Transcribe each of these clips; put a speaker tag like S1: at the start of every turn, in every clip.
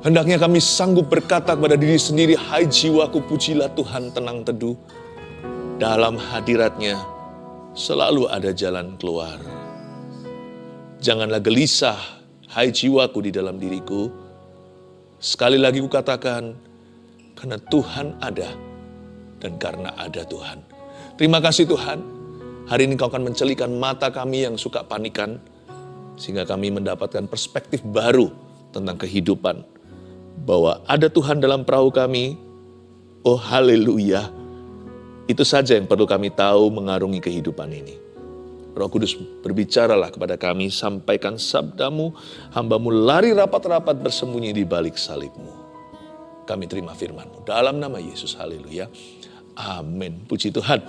S1: Hendaknya kami sanggup berkata kepada diri sendiri, Hai jiwaku pujilah Tuhan tenang teduh. Dalam hadiratnya selalu ada jalan keluar. Janganlah gelisah, hai jiwaku di dalam diriku. Sekali lagi kukatakan, karena Tuhan ada dan karena ada Tuhan. Terima kasih Tuhan, hari ini kau akan mencelikan mata kami yang suka panikan, sehingga kami mendapatkan perspektif baru tentang kehidupan bahwa ada Tuhan dalam perahu kami. Oh haleluya. Itu saja yang perlu kami tahu mengarungi kehidupan ini. Roh Kudus berbicaralah kepada kami, sampaikan sabdamu, hambamu lari rapat-rapat bersembunyi di balik salibmu. Kami terima firmanmu. Dalam nama Yesus, haleluya. Amin. Puji Tuhan.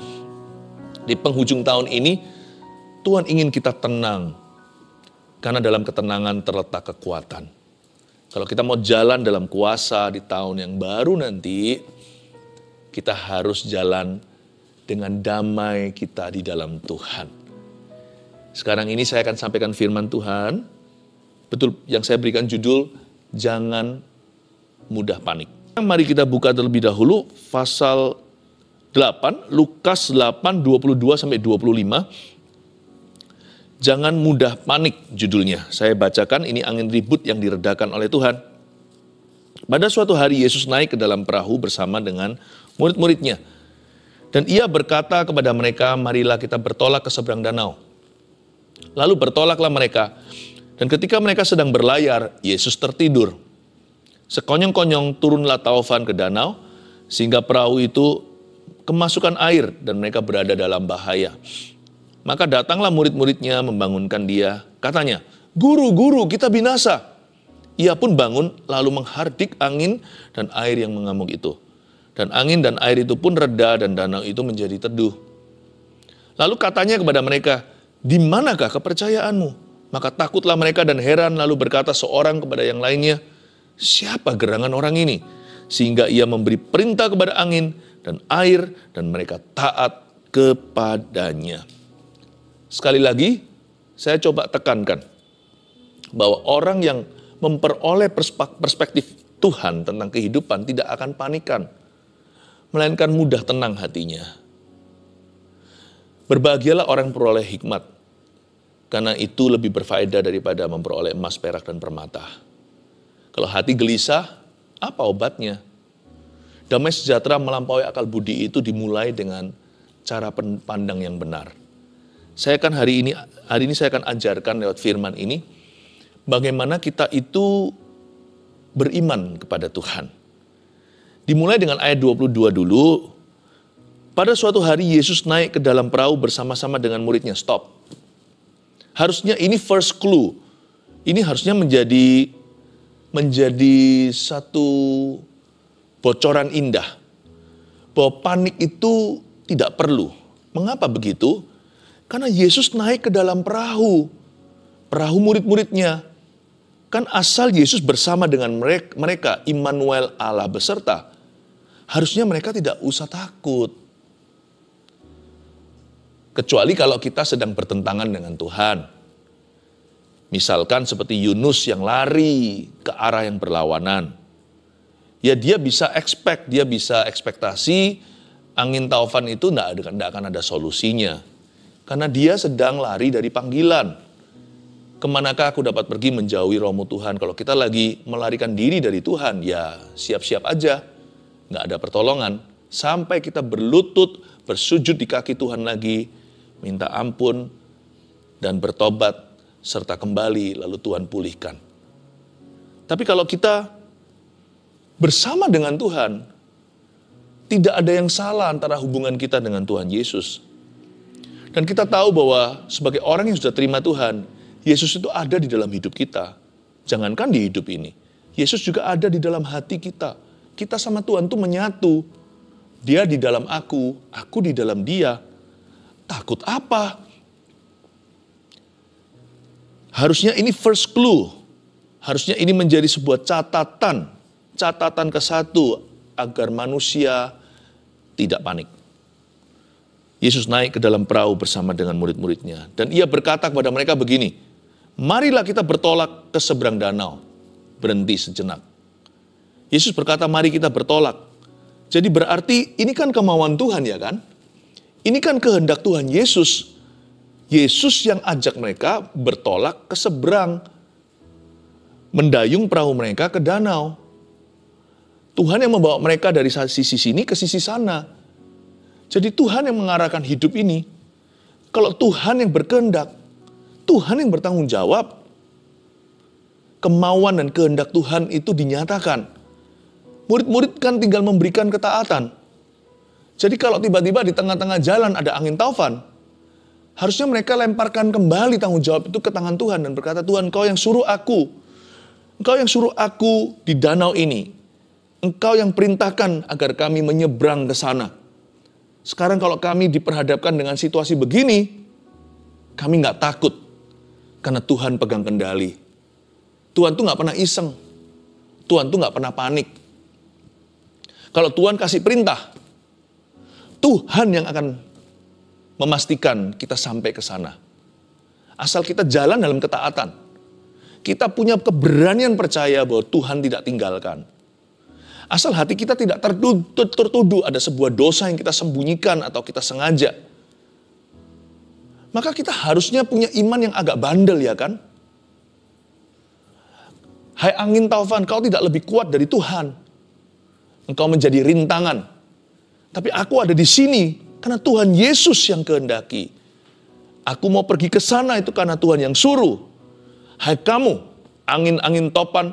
S1: Di penghujung tahun ini, Tuhan ingin kita tenang. Karena dalam ketenangan terletak kekuatan kalau kita mau jalan dalam kuasa di tahun yang baru nanti, kita harus jalan dengan damai kita di dalam Tuhan. Sekarang ini saya akan sampaikan firman Tuhan. Betul yang saya berikan judul jangan mudah panik. Mari kita buka terlebih dahulu pasal 8 Lukas 8 22 sampai 25 Jangan mudah panik judulnya. Saya bacakan ini angin ribut yang diredakan oleh Tuhan. Pada suatu hari Yesus naik ke dalam perahu bersama dengan murid-muridnya. Dan ia berkata kepada mereka, marilah kita bertolak ke seberang danau. Lalu bertolaklah mereka. Dan ketika mereka sedang berlayar, Yesus tertidur. Sekonyong-konyong turunlah taufan ke danau, sehingga perahu itu kemasukan air dan mereka berada dalam bahaya. Maka datanglah murid-muridnya membangunkan dia. Katanya, guru-guru kita binasa. Ia pun bangun lalu menghardik angin dan air yang mengamuk itu. Dan angin dan air itu pun reda dan danau itu menjadi teduh. Lalu katanya kepada mereka, di manakah kepercayaanmu? Maka takutlah mereka dan heran lalu berkata seorang kepada yang lainnya, siapa gerangan orang ini? Sehingga ia memberi perintah kepada angin dan air dan mereka taat kepadanya. Sekali lagi, saya coba tekankan bahwa orang yang memperoleh perspektif Tuhan tentang kehidupan tidak akan panikan, melainkan mudah tenang hatinya. Berbahagialah orang yang peroleh hikmat, karena itu lebih berfaedah daripada memperoleh emas, perak, dan permata. Kalau hati gelisah, apa obatnya? Damai sejahtera melampaui akal budi itu dimulai dengan cara pandang yang benar. Saya kan hari ini hari ini saya akan ajarkan lewat firman ini bagaimana kita itu beriman kepada Tuhan. Dimulai dengan ayat 22 dulu. Pada suatu hari Yesus naik ke dalam perahu bersama-sama dengan muridnya. Stop. Harusnya ini first clue. Ini harusnya menjadi menjadi satu bocoran indah bahwa panik itu tidak perlu. Mengapa begitu? Karena Yesus naik ke dalam perahu. Perahu murid-muridnya. Kan asal Yesus bersama dengan mereka, Immanuel Allah beserta. Harusnya mereka tidak usah takut. Kecuali kalau kita sedang bertentangan dengan Tuhan. Misalkan seperti Yunus yang lari ke arah yang berlawanan. Ya dia bisa expect, dia bisa ekspektasi angin taufan itu tidak akan ada solusinya. Karena dia sedang lari dari panggilan. Kemanakah aku dapat pergi menjauhi Romo Tuhan? Kalau kita lagi melarikan diri dari Tuhan, ya siap-siap aja. Nggak ada pertolongan. Sampai kita berlutut, bersujud di kaki Tuhan lagi, minta ampun, dan bertobat, serta kembali lalu Tuhan pulihkan. Tapi kalau kita bersama dengan Tuhan, tidak ada yang salah antara hubungan kita dengan Tuhan Yesus. Dan kita tahu bahwa sebagai orang yang sudah terima Tuhan, Yesus itu ada di dalam hidup kita. Jangankan di hidup ini. Yesus juga ada di dalam hati kita. Kita sama Tuhan itu menyatu. Dia di dalam aku, aku di dalam dia. Takut apa? Harusnya ini first clue. Harusnya ini menjadi sebuah catatan. Catatan ke satu agar manusia tidak panik. Yesus naik ke dalam perahu bersama dengan murid-muridnya. Dan ia berkata kepada mereka begini, marilah kita bertolak ke seberang danau, berhenti sejenak. Yesus berkata, mari kita bertolak. Jadi berarti ini kan kemauan Tuhan ya kan? Ini kan kehendak Tuhan Yesus. Yesus yang ajak mereka bertolak ke seberang. Mendayung perahu mereka ke danau. Tuhan yang membawa mereka dari sisi sini ke sisi sana jadi Tuhan yang mengarahkan hidup ini. Kalau Tuhan yang berkehendak, Tuhan yang bertanggung jawab. Kemauan dan kehendak Tuhan itu dinyatakan. Murid-murid kan tinggal memberikan ketaatan. Jadi kalau tiba-tiba di tengah-tengah jalan ada angin taufan, harusnya mereka lemparkan kembali tanggung jawab itu ke tangan Tuhan dan berkata, Tuhan engkau yang suruh aku, engkau yang suruh aku di danau ini, engkau yang perintahkan agar kami menyeberang ke sana. Sekarang kalau kami diperhadapkan dengan situasi begini, kami nggak takut. Karena Tuhan pegang kendali. Tuhan tuh nggak pernah iseng. Tuhan tuh nggak pernah panik. Kalau Tuhan kasih perintah, Tuhan yang akan memastikan kita sampai ke sana. Asal kita jalan dalam ketaatan. Kita punya keberanian percaya bahwa Tuhan tidak tinggalkan. Asal hati kita tidak tertuduh, tertuduh ada sebuah dosa yang kita sembunyikan atau kita sengaja. Maka kita harusnya punya iman yang agak bandel ya kan? Hai angin taufan, kau tidak lebih kuat dari Tuhan. Engkau menjadi rintangan. Tapi aku ada di sini karena Tuhan Yesus yang kehendaki. Aku mau pergi ke sana itu karena Tuhan yang suruh. Hai kamu, angin-angin topan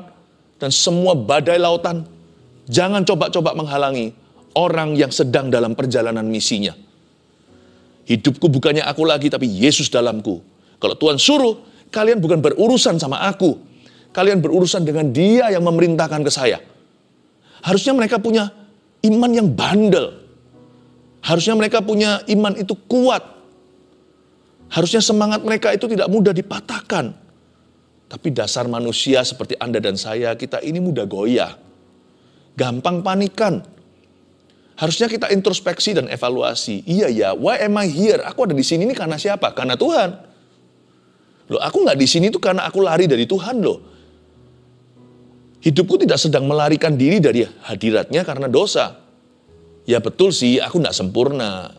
S1: dan semua badai lautan, Jangan coba-coba menghalangi orang yang sedang dalam perjalanan misinya. Hidupku bukannya aku lagi, tapi Yesus dalamku. Kalau Tuhan suruh, kalian bukan berurusan sama aku. Kalian berurusan dengan dia yang memerintahkan ke saya. Harusnya mereka punya iman yang bandel. Harusnya mereka punya iman itu kuat. Harusnya semangat mereka itu tidak mudah dipatahkan. Tapi dasar manusia seperti Anda dan saya, kita ini mudah goyah gampang panikan. Harusnya kita introspeksi dan evaluasi. Iya ya, why am I here? Aku ada di sini ini karena siapa? Karena Tuhan. Loh, aku nggak di sini itu karena aku lari dari Tuhan loh. Hidupku tidak sedang melarikan diri dari hadiratnya karena dosa. Ya betul sih, aku nggak sempurna.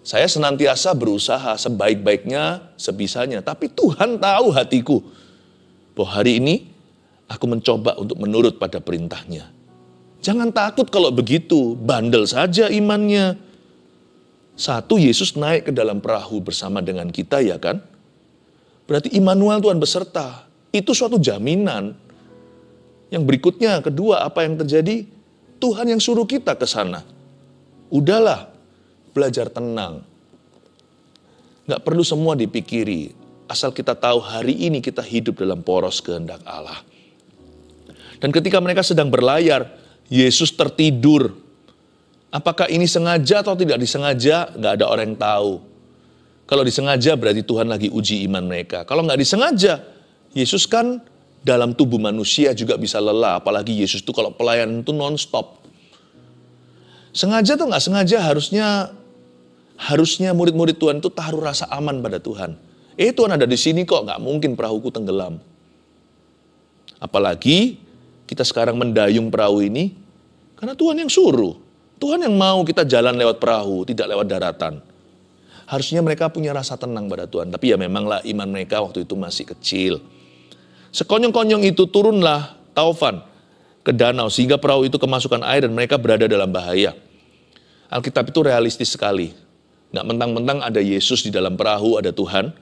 S1: Saya senantiasa berusaha sebaik-baiknya, sebisanya. Tapi Tuhan tahu hatiku. Bahwa hari ini aku mencoba untuk menurut pada perintahnya. Jangan takut kalau begitu, bandel saja imannya. Satu, Yesus naik ke dalam perahu bersama dengan kita ya kan? Berarti Immanuel Tuhan beserta. Itu suatu jaminan. Yang berikutnya, kedua, apa yang terjadi? Tuhan yang suruh kita ke sana. Udahlah, belajar tenang. Gak perlu semua dipikiri. Asal kita tahu hari ini kita hidup dalam poros kehendak Allah. Dan ketika mereka sedang berlayar, Yesus tertidur. Apakah ini sengaja atau tidak disengaja? Gak ada orang yang tahu. Kalau disengaja berarti Tuhan lagi uji iman mereka. Kalau nggak disengaja, Yesus kan dalam tubuh manusia juga bisa lelah. Apalagi Yesus itu kalau pelayanan itu non-stop. Sengaja atau nggak sengaja harusnya harusnya murid-murid Tuhan itu taruh rasa aman pada Tuhan. Eh Tuhan ada di sini kok, nggak mungkin perahuku tenggelam. Apalagi kita sekarang mendayung perahu ini karena Tuhan yang suruh. Tuhan yang mau kita jalan lewat perahu, tidak lewat daratan. Harusnya mereka punya rasa tenang pada Tuhan. Tapi ya memanglah iman mereka waktu itu masih kecil. Sekonyong-konyong itu turunlah Taufan ke danau sehingga perahu itu kemasukan air dan mereka berada dalam bahaya. Alkitab itu realistis sekali. Nggak mentang-mentang ada Yesus di dalam perahu, ada Tuhan.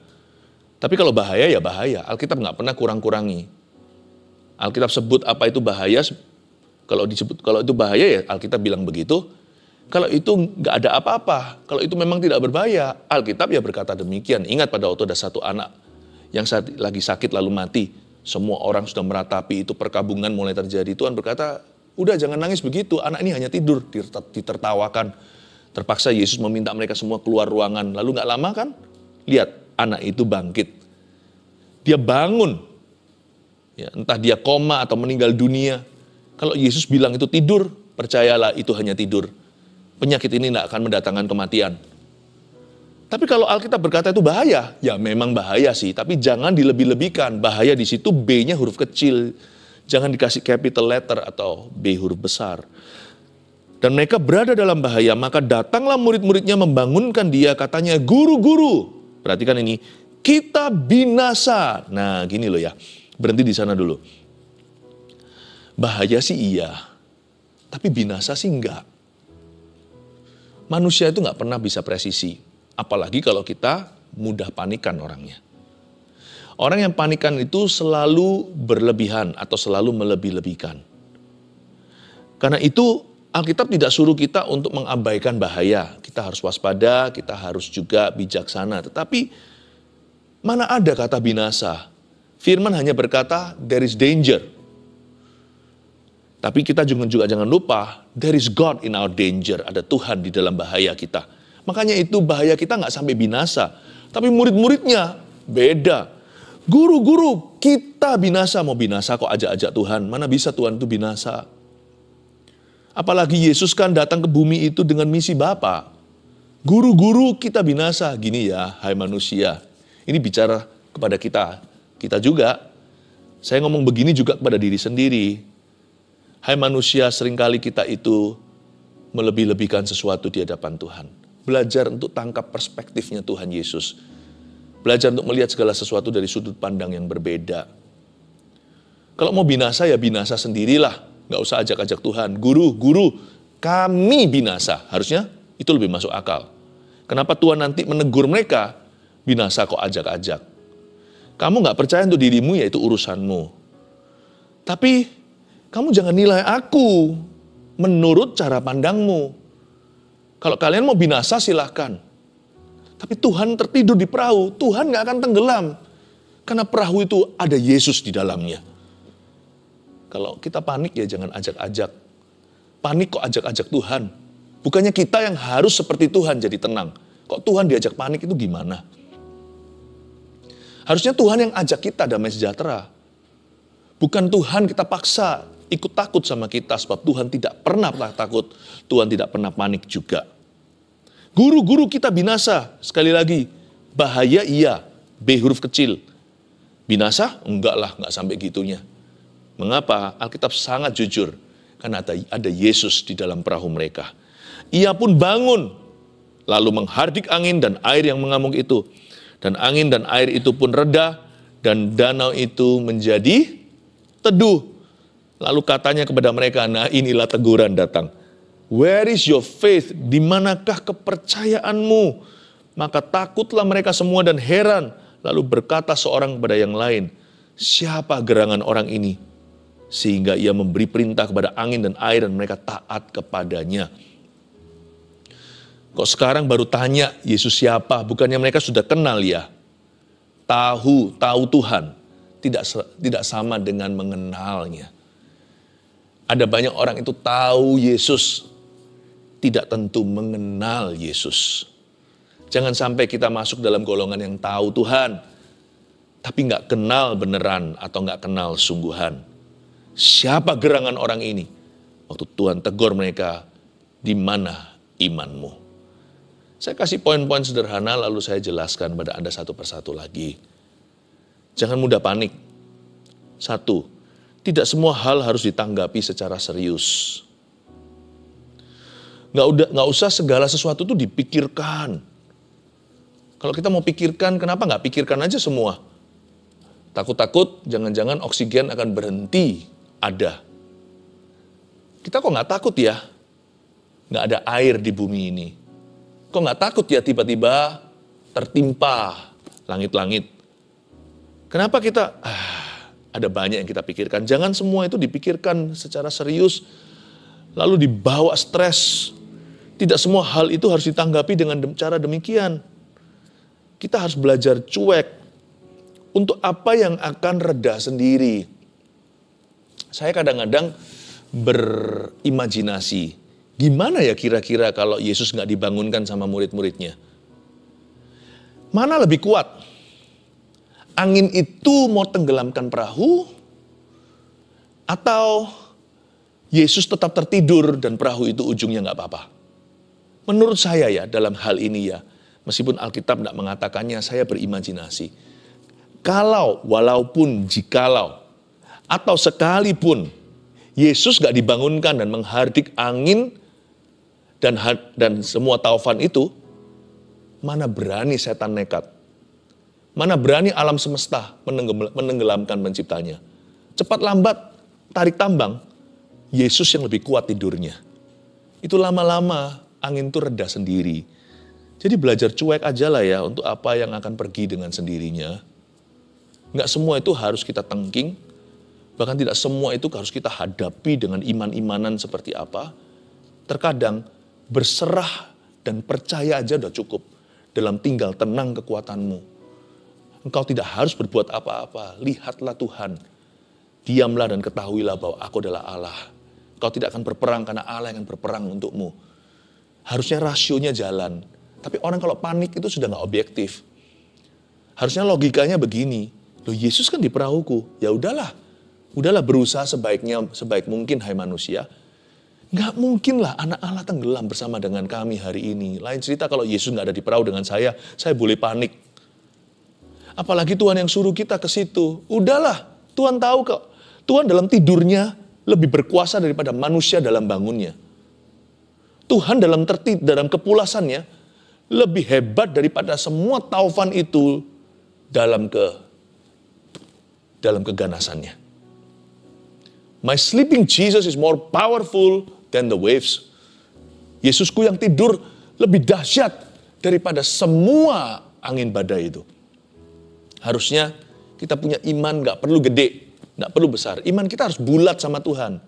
S1: Tapi kalau bahaya ya bahaya. Alkitab nggak pernah kurang-kurangi. Alkitab sebut apa itu bahaya, kalau disebut kalau itu bahaya ya Alkitab bilang begitu. Kalau itu nggak ada apa-apa, kalau itu memang tidak berbahaya, Alkitab ya berkata demikian. Ingat pada waktu ada satu anak yang saat lagi sakit lalu mati. Semua orang sudah meratapi itu perkabungan mulai terjadi. Tuhan berkata, udah jangan nangis begitu, anak ini hanya tidur, ditertawakan. Terpaksa Yesus meminta mereka semua keluar ruangan. Lalu nggak lama kan, lihat anak itu bangkit. Dia bangun, ya, entah dia koma atau meninggal dunia. Kalau Yesus bilang itu tidur, percayalah itu hanya tidur. Penyakit ini tidak akan mendatangkan kematian. Tapi kalau Alkitab berkata itu bahaya, ya memang bahaya sih, tapi jangan dilebih-lebihkan. Bahaya di situ B-nya huruf kecil. Jangan dikasih capital letter atau B huruf besar. Dan mereka berada dalam bahaya, maka datanglah murid-muridnya membangunkan dia, katanya, guru-guru. Perhatikan ini, kita binasa. Nah gini loh ya, berhenti di sana dulu bahaya sih iya, tapi binasa sih enggak. Manusia itu enggak pernah bisa presisi, apalagi kalau kita mudah panikan orangnya. Orang yang panikan itu selalu berlebihan atau selalu melebih-lebihkan. Karena itu Alkitab tidak suruh kita untuk mengabaikan bahaya. Kita harus waspada, kita harus juga bijaksana. Tetapi mana ada kata binasa? Firman hanya berkata there is danger. Tapi kita juga, juga jangan lupa, there is God in our danger. Ada Tuhan di dalam bahaya kita. Makanya itu bahaya kita nggak sampai binasa. Tapi murid-muridnya beda. Guru-guru kita binasa, mau binasa kok ajak-ajak Tuhan. Mana bisa Tuhan itu binasa. Apalagi Yesus kan datang ke bumi itu dengan misi Bapa. Guru-guru kita binasa. Gini ya, hai manusia. Ini bicara kepada kita. Kita juga. Saya ngomong begini juga kepada diri sendiri Hai manusia, seringkali kita itu melebih-lebihkan sesuatu di hadapan Tuhan. Belajar untuk tangkap perspektifnya Tuhan Yesus. Belajar untuk melihat segala sesuatu dari sudut pandang yang berbeda. Kalau mau binasa ya binasa sendirilah. Nggak usah ajak-ajak Tuhan. Guru, guru, kami binasa. Harusnya itu lebih masuk akal. Kenapa Tuhan nanti menegur mereka? Binasa kok ajak-ajak. Kamu nggak percaya untuk dirimu ya itu urusanmu. Tapi kamu jangan nilai aku menurut cara pandangmu. Kalau kalian mau binasa silahkan. Tapi Tuhan tertidur di perahu, Tuhan gak akan tenggelam. Karena perahu itu ada Yesus di dalamnya. Kalau kita panik ya jangan ajak-ajak. Panik kok ajak-ajak Tuhan. Bukannya kita yang harus seperti Tuhan jadi tenang. Kok Tuhan diajak panik itu gimana? Harusnya Tuhan yang ajak kita damai sejahtera. Bukan Tuhan kita paksa ikut takut sama kita sebab Tuhan tidak pernah takut, Tuhan tidak pernah panik juga. Guru-guru kita binasa, sekali lagi, bahaya iya, B huruf kecil. Binasa? Enggak lah, enggak sampai gitunya. Mengapa? Alkitab sangat jujur, karena ada, ada Yesus di dalam perahu mereka. Ia pun bangun, lalu menghardik angin dan air yang mengamuk itu. Dan angin dan air itu pun reda, dan danau itu menjadi teduh. Lalu katanya kepada mereka, nah inilah teguran datang. Where is your faith? Di manakah kepercayaanmu? Maka takutlah mereka semua dan heran. Lalu berkata seorang kepada yang lain, siapa gerangan orang ini? Sehingga ia memberi perintah kepada angin dan air dan mereka taat kepadanya. Kok sekarang baru tanya Yesus siapa? Bukannya mereka sudah kenal ya? Tahu, tahu Tuhan. Tidak tidak sama dengan mengenalnya. Ada banyak orang itu tahu Yesus, tidak tentu mengenal Yesus. Jangan sampai kita masuk dalam golongan yang tahu Tuhan, tapi nggak kenal beneran atau nggak kenal sungguhan. Siapa gerangan orang ini? Waktu Tuhan tegur mereka, di mana imanmu? Saya kasih poin-poin sederhana lalu saya jelaskan pada Anda satu persatu lagi. Jangan mudah panik. Satu, tidak semua hal harus ditanggapi secara serius. Nggak, udah, nggak usah segala sesuatu itu dipikirkan. Kalau kita mau pikirkan, kenapa nggak pikirkan aja semua? Takut-takut, jangan-jangan oksigen akan berhenti ada. Kita kok nggak takut ya? Nggak ada air di bumi ini. Kok nggak takut ya tiba-tiba tertimpa langit-langit? Kenapa kita... Ah, ada banyak yang kita pikirkan. Jangan semua itu dipikirkan secara serius, lalu dibawa stres. Tidak semua hal itu harus ditanggapi dengan cara demikian. Kita harus belajar cuek untuk apa yang akan reda sendiri. Saya kadang-kadang berimajinasi, gimana ya kira-kira kalau Yesus nggak dibangunkan sama murid-muridnya? Mana lebih kuat? angin itu mau tenggelamkan perahu atau Yesus tetap tertidur dan perahu itu ujungnya nggak apa-apa. Menurut saya ya dalam hal ini ya, meskipun Alkitab tidak mengatakannya, saya berimajinasi. Kalau, walaupun, jikalau, atau sekalipun Yesus gak dibangunkan dan menghardik angin dan dan semua taufan itu, mana berani setan nekat Mana berani alam semesta menenggelamkan penciptanya. Cepat lambat, tarik tambang, Yesus yang lebih kuat tidurnya. Itu lama-lama angin itu reda sendiri. Jadi belajar cuek aja lah ya untuk apa yang akan pergi dengan sendirinya. Nggak semua itu harus kita tengking, bahkan tidak semua itu harus kita hadapi dengan iman-imanan seperti apa. Terkadang berserah dan percaya aja udah cukup dalam tinggal tenang kekuatanmu engkau tidak harus berbuat apa-apa. Lihatlah Tuhan. Diamlah dan ketahuilah bahwa aku adalah Allah. Kau tidak akan berperang karena Allah yang akan berperang untukmu. Harusnya rasionya jalan. Tapi orang kalau panik itu sudah nggak objektif. Harusnya logikanya begini. Loh Yesus kan di perahuku. Ya udahlah. Udahlah berusaha sebaiknya sebaik mungkin hai manusia. Nggak mungkin lah anak Allah tenggelam bersama dengan kami hari ini. Lain cerita kalau Yesus nggak ada di perahu dengan saya, saya boleh panik Apalagi Tuhan yang suruh kita ke situ. Udahlah, Tuhan tahu kok. Tuhan dalam tidurnya lebih berkuasa daripada manusia dalam bangunnya. Tuhan dalam tertib dalam kepulasannya lebih hebat daripada semua taufan itu dalam ke dalam keganasannya. My sleeping Jesus is more powerful than the waves. Yesusku yang tidur lebih dahsyat daripada semua angin badai itu. Harusnya kita punya iman gak perlu gede, gak perlu besar. Iman kita harus bulat sama Tuhan.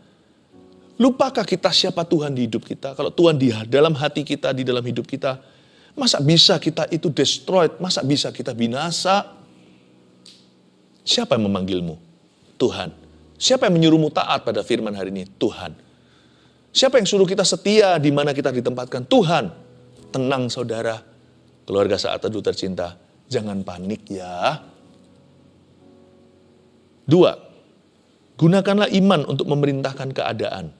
S1: Lupakah kita siapa Tuhan di hidup kita? Kalau Tuhan di dalam hati kita, di dalam hidup kita, masa bisa kita itu destroyed? Masa bisa kita binasa? Siapa yang memanggilmu? Tuhan. Siapa yang menyuruhmu taat pada firman hari ini? Tuhan. Siapa yang suruh kita setia di mana kita ditempatkan? Tuhan. Tenang saudara, keluarga saat teduh tercinta, jangan panik ya. Dua, gunakanlah iman untuk memerintahkan keadaan.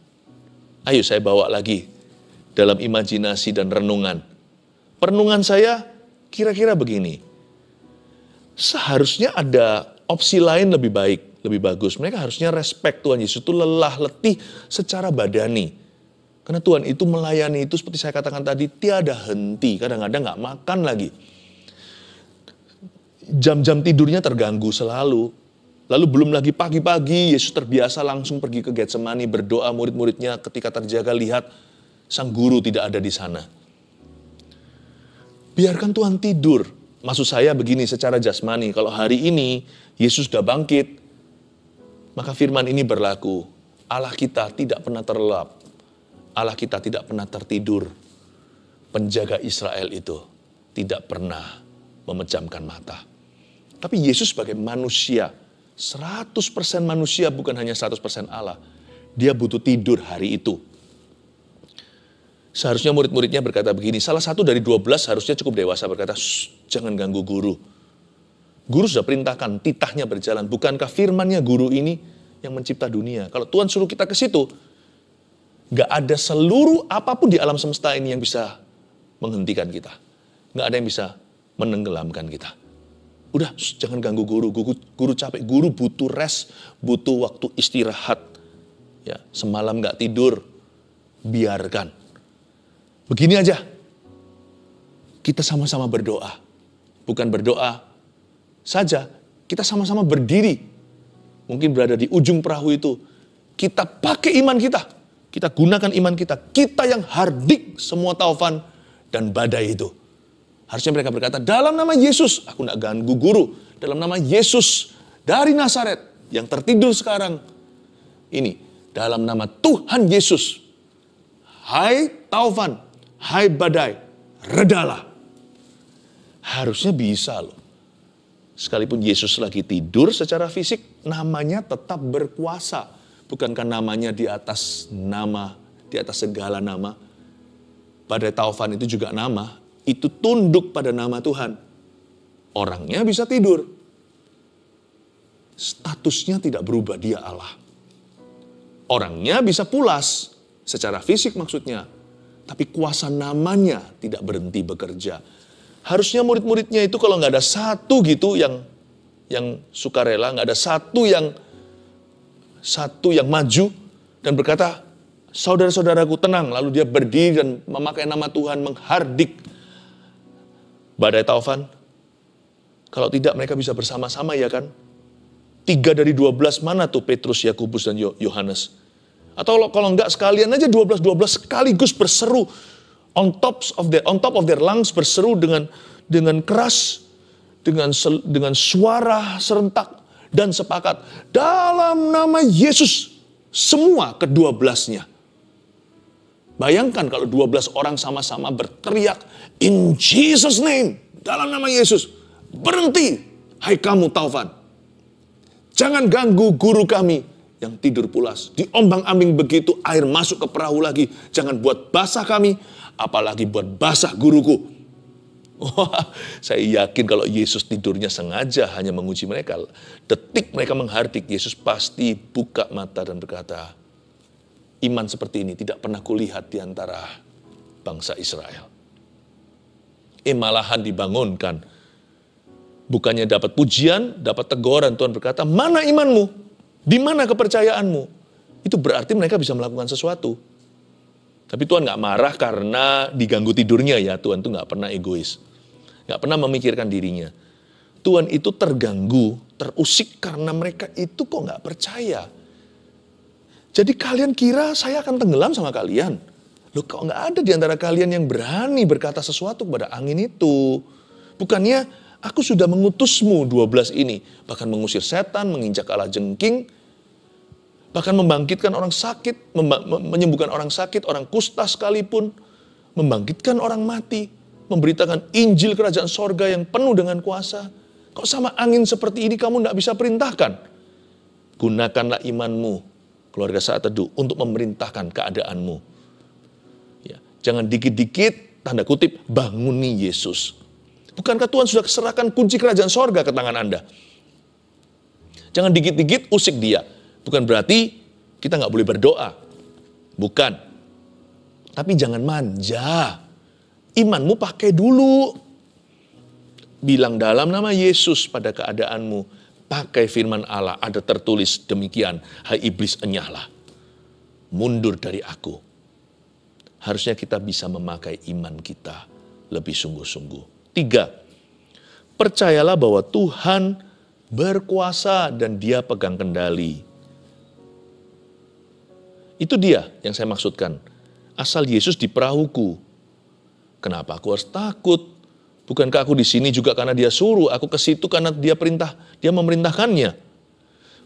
S1: Ayo saya bawa lagi dalam imajinasi dan renungan. Perenungan saya kira-kira begini. Seharusnya ada opsi lain lebih baik, lebih bagus. Mereka harusnya respect Tuhan Yesus itu lelah, letih secara badani. Karena Tuhan itu melayani itu seperti saya katakan tadi tiada henti, kadang-kadang gak makan lagi. Jam-jam tidurnya terganggu selalu, Lalu belum lagi pagi-pagi Yesus terbiasa langsung pergi ke Getsemani berdoa murid-muridnya ketika terjaga lihat sang guru tidak ada di sana. Biarkan Tuhan tidur. Maksud saya begini secara jasmani, kalau hari ini Yesus sudah bangkit, maka firman ini berlaku. Allah kita tidak pernah terlelap. Allah kita tidak pernah tertidur. Penjaga Israel itu tidak pernah memejamkan mata. Tapi Yesus sebagai manusia, 100% manusia bukan hanya 100% Allah. Dia butuh tidur hari itu. Seharusnya murid-muridnya berkata begini, salah satu dari 12 harusnya cukup dewasa berkata, jangan ganggu guru. Guru sudah perintahkan, titahnya berjalan. Bukankah firmannya guru ini yang mencipta dunia? Kalau Tuhan suruh kita ke situ, gak ada seluruh apapun di alam semesta ini yang bisa menghentikan kita. Gak ada yang bisa menenggelamkan kita udah jangan ganggu guru. guru, guru capek, guru butuh rest, butuh waktu istirahat. Ya, semalam nggak tidur, biarkan. Begini aja, kita sama-sama berdoa. Bukan berdoa saja, kita sama-sama berdiri. Mungkin berada di ujung perahu itu, kita pakai iman kita. Kita gunakan iman kita. Kita yang hardik semua taufan dan badai itu Harusnya mereka berkata, dalam nama Yesus, aku tidak ganggu guru. Dalam nama Yesus dari Nazaret yang tertidur sekarang. Ini, dalam nama Tuhan Yesus. Hai taufan, hai badai, redalah. Harusnya bisa loh. Sekalipun Yesus lagi tidur secara fisik, namanya tetap berkuasa. Bukankah namanya di atas nama, di atas segala nama. Badai taufan itu juga nama, itu tunduk pada nama Tuhan. Orangnya bisa tidur. Statusnya tidak berubah, dia Allah. Orangnya bisa pulas, secara fisik maksudnya. Tapi kuasa namanya tidak berhenti bekerja. Harusnya murid-muridnya itu kalau nggak ada satu gitu yang yang sukarela, nggak ada satu yang satu yang maju dan berkata, saudara-saudaraku tenang. Lalu dia berdiri dan memakai nama Tuhan menghardik badai taufan? Kalau tidak mereka bisa bersama-sama ya kan? Tiga dari dua belas mana tuh Petrus, Yakobus dan Yohanes? Atau kalau enggak sekalian aja dua belas dua belas sekaligus berseru on top of their on top of their lungs berseru dengan dengan keras dengan dengan suara serentak dan sepakat dalam nama Yesus semua kedua belasnya Bayangkan kalau 12 orang sama-sama berteriak, In Jesus name, dalam nama Yesus, berhenti, hai kamu Taufan. Jangan ganggu guru kami yang tidur pulas. Diombang ambing begitu, air masuk ke perahu lagi. Jangan buat basah kami, apalagi buat basah guruku. Wah, saya yakin kalau Yesus tidurnya sengaja hanya menguji mereka. Detik mereka menghardik, Yesus pasti buka mata dan berkata, Iman seperti ini tidak pernah kulihat di antara bangsa Israel. Eh malahan dibangunkan. Bukannya dapat pujian, dapat teguran. Tuhan berkata, mana imanmu? Di mana kepercayaanmu? Itu berarti mereka bisa melakukan sesuatu. Tapi Tuhan gak marah karena diganggu tidurnya ya. Tuhan tuh gak pernah egois. Gak pernah memikirkan dirinya. Tuhan itu terganggu, terusik karena mereka itu kok nggak percaya jadi kalian kira saya akan tenggelam sama kalian? Loh kok nggak ada di antara kalian yang berani berkata sesuatu kepada angin itu? Bukannya aku sudah mengutusmu 12 ini, bahkan mengusir setan, menginjak ala jengking, bahkan membangkitkan orang sakit, memba menyembuhkan orang sakit, orang kusta sekalipun, membangkitkan orang mati, memberitakan Injil kerajaan sorga yang penuh dengan kuasa. Kok sama angin seperti ini kamu nggak bisa perintahkan? Gunakanlah imanmu keluarga saat teduh untuk memerintahkan keadaanmu. Ya, jangan dikit-dikit tanda kutip banguni Yesus. Bukankah Tuhan sudah serahkan kunci kerajaan sorga ke tangan Anda? Jangan dikit-dikit usik dia. Bukan berarti kita nggak boleh berdoa. Bukan. Tapi jangan manja. Imanmu pakai dulu. Bilang dalam nama Yesus pada keadaanmu pakai firman Allah, ada tertulis demikian, hai iblis enyahlah, mundur dari aku. Harusnya kita bisa memakai iman kita lebih sungguh-sungguh. Tiga, percayalah bahwa Tuhan berkuasa dan dia pegang kendali. Itu dia yang saya maksudkan. Asal Yesus di perahuku. Kenapa aku harus takut? Bukankah aku di sini juga karena dia suruh, aku ke situ karena dia perintah, dia memerintahkannya.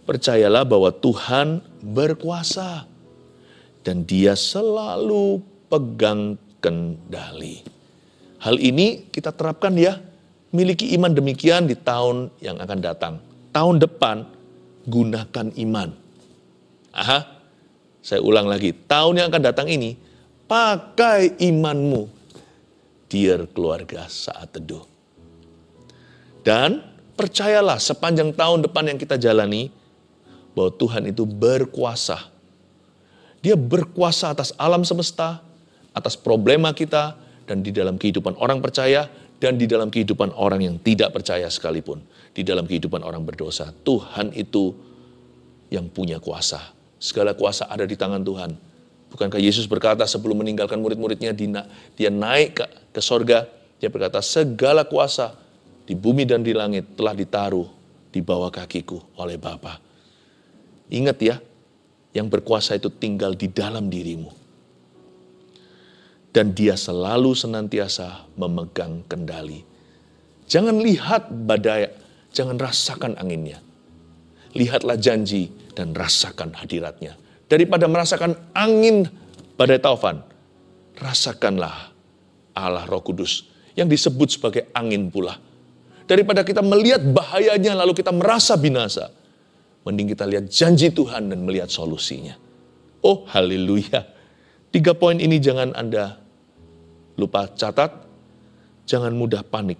S1: Percayalah bahwa Tuhan berkuasa dan dia selalu pegang kendali. Hal ini kita terapkan ya, miliki iman demikian di tahun yang akan datang. Tahun depan gunakan iman. Aha, saya ulang lagi, tahun yang akan datang ini pakai imanmu Dear Keluarga Saat Teduh. Dan percayalah sepanjang tahun depan yang kita jalani, bahwa Tuhan itu berkuasa. Dia berkuasa atas alam semesta, atas problema kita, dan di dalam kehidupan orang percaya, dan di dalam kehidupan orang yang tidak percaya sekalipun. Di dalam kehidupan orang berdosa, Tuhan itu yang punya kuasa. Segala kuasa ada di tangan Tuhan. Bukankah Yesus berkata sebelum meninggalkan murid-muridnya, dia naik ke, ke sorga, dia berkata, segala kuasa di bumi dan di langit telah ditaruh di bawah kakiku oleh Bapa. Ingat ya, yang berkuasa itu tinggal di dalam dirimu. Dan dia selalu senantiasa memegang kendali. Jangan lihat badai, jangan rasakan anginnya. Lihatlah janji dan rasakan hadiratnya daripada merasakan angin badai taufan, rasakanlah Allah Roh Kudus yang disebut sebagai angin pula. Daripada kita melihat bahayanya lalu kita merasa binasa, mending kita lihat janji Tuhan dan melihat solusinya. Oh haleluya. Tiga poin ini jangan Anda lupa catat. Jangan mudah panik.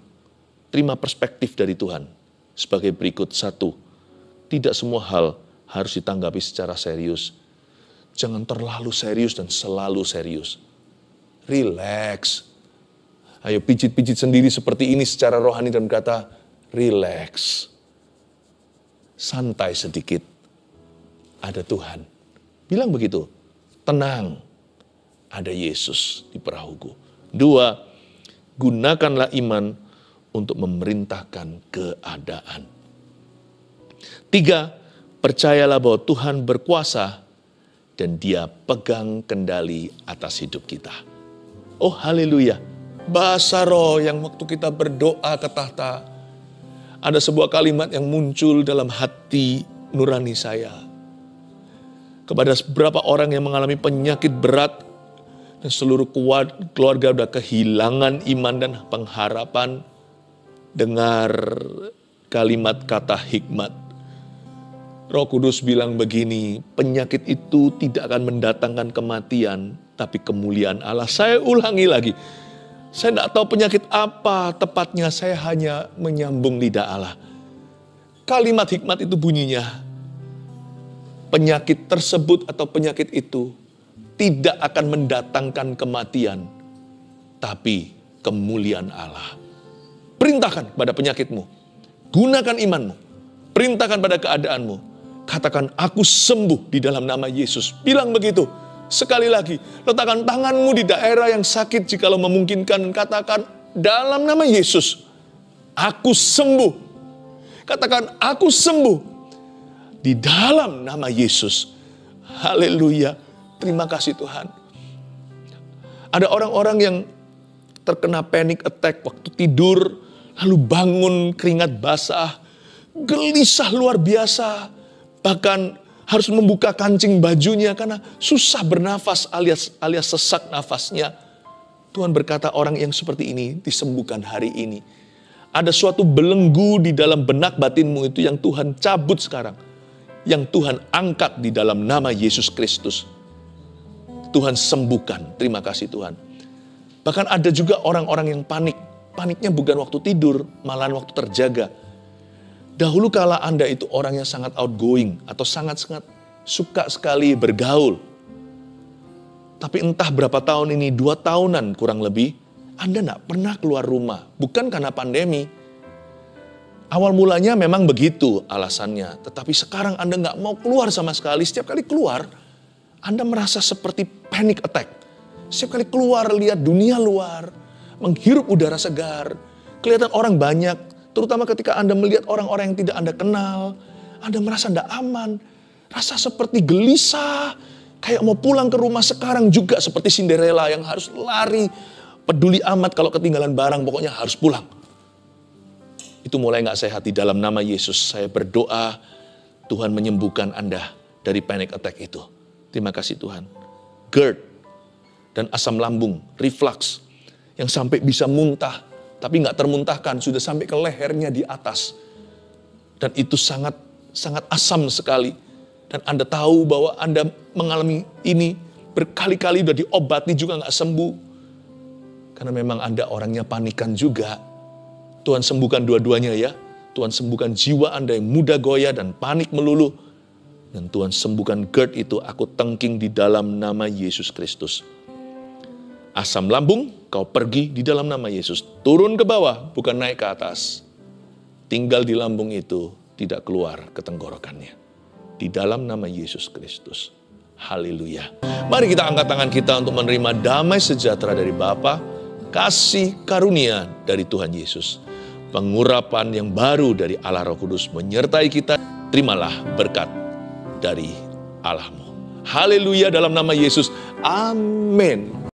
S1: Terima perspektif dari Tuhan. Sebagai berikut, satu, tidak semua hal harus ditanggapi secara serius Jangan terlalu serius dan selalu serius. Relax. Ayo pijit-pijit sendiri seperti ini secara rohani dan berkata relax. Santai sedikit. Ada Tuhan. Bilang begitu. Tenang. Ada Yesus di perahuku. Dua, gunakanlah iman untuk memerintahkan keadaan. Tiga, percayalah bahwa Tuhan berkuasa dan dia pegang kendali atas hidup kita. Oh haleluya, bahasa roh yang waktu kita berdoa ke tahta, ada sebuah kalimat yang muncul dalam hati nurani saya. Kepada beberapa orang yang mengalami penyakit berat, dan seluruh kuat keluarga sudah kehilangan iman dan pengharapan, dengar kalimat kata hikmat Roh Kudus bilang begini, penyakit itu tidak akan mendatangkan kematian, tapi kemuliaan Allah. Saya ulangi lagi, saya tidak tahu penyakit apa tepatnya, saya hanya menyambung lidah Allah. Kalimat hikmat itu bunyinya, penyakit tersebut atau penyakit itu tidak akan mendatangkan kematian, tapi kemuliaan Allah. Perintahkan pada penyakitmu, gunakan imanmu, perintahkan pada keadaanmu, Katakan, aku sembuh di dalam nama Yesus. Bilang begitu. Sekali lagi, letakkan tanganmu di daerah yang sakit jika lo memungkinkan. Katakan, dalam nama Yesus, aku sembuh. Katakan, aku sembuh. Di dalam nama Yesus. Haleluya. Terima kasih Tuhan. Ada orang-orang yang terkena panic attack waktu tidur, lalu bangun keringat basah, gelisah luar biasa, bahkan harus membuka kancing bajunya karena susah bernafas alias alias sesak nafasnya. Tuhan berkata orang yang seperti ini disembuhkan hari ini. Ada suatu belenggu di dalam benak batinmu itu yang Tuhan cabut sekarang. Yang Tuhan angkat di dalam nama Yesus Kristus. Tuhan sembuhkan. Terima kasih Tuhan. Bahkan ada juga orang-orang yang panik. Paniknya bukan waktu tidur, malah waktu terjaga Dahulu kala Anda itu orang yang sangat outgoing atau sangat-sangat suka sekali bergaul. Tapi entah berapa tahun ini, dua tahunan kurang lebih, Anda tidak pernah keluar rumah. Bukan karena pandemi. Awal mulanya memang begitu alasannya. Tetapi sekarang Anda nggak mau keluar sama sekali. Setiap kali keluar, Anda merasa seperti panic attack. Setiap kali keluar, lihat dunia luar, menghirup udara segar, kelihatan orang banyak, Terutama ketika Anda melihat orang-orang yang tidak Anda kenal, Anda merasa tidak aman, rasa seperti gelisah, kayak mau pulang ke rumah sekarang juga seperti Cinderella yang harus lari, peduli amat kalau ketinggalan barang, pokoknya harus pulang. Itu mulai nggak sehat di dalam nama Yesus. Saya berdoa Tuhan menyembuhkan Anda dari panic attack itu. Terima kasih Tuhan. GERD dan asam lambung, reflux, yang sampai bisa muntah, tapi nggak termuntahkan, sudah sampai ke lehernya di atas. Dan itu sangat sangat asam sekali. Dan Anda tahu bahwa Anda mengalami ini berkali-kali sudah diobati juga nggak sembuh. Karena memang Anda orangnya panikan juga. Tuhan sembuhkan dua-duanya ya. Tuhan sembuhkan jiwa Anda yang muda goyah dan panik melulu. Dan Tuhan sembuhkan GERD itu aku tengking di dalam nama Yesus Kristus. Asam lambung, kau pergi di dalam nama Yesus. Turun ke bawah, bukan naik ke atas. Tinggal di lambung itu, tidak keluar ke tenggorokannya. Di dalam nama Yesus Kristus. Haleluya. Mari kita angkat tangan kita untuk menerima damai sejahtera dari Bapa, kasih karunia dari Tuhan Yesus. Pengurapan yang baru dari Allah Roh Kudus menyertai kita. Terimalah berkat dari Allahmu. Haleluya dalam nama Yesus. Amin.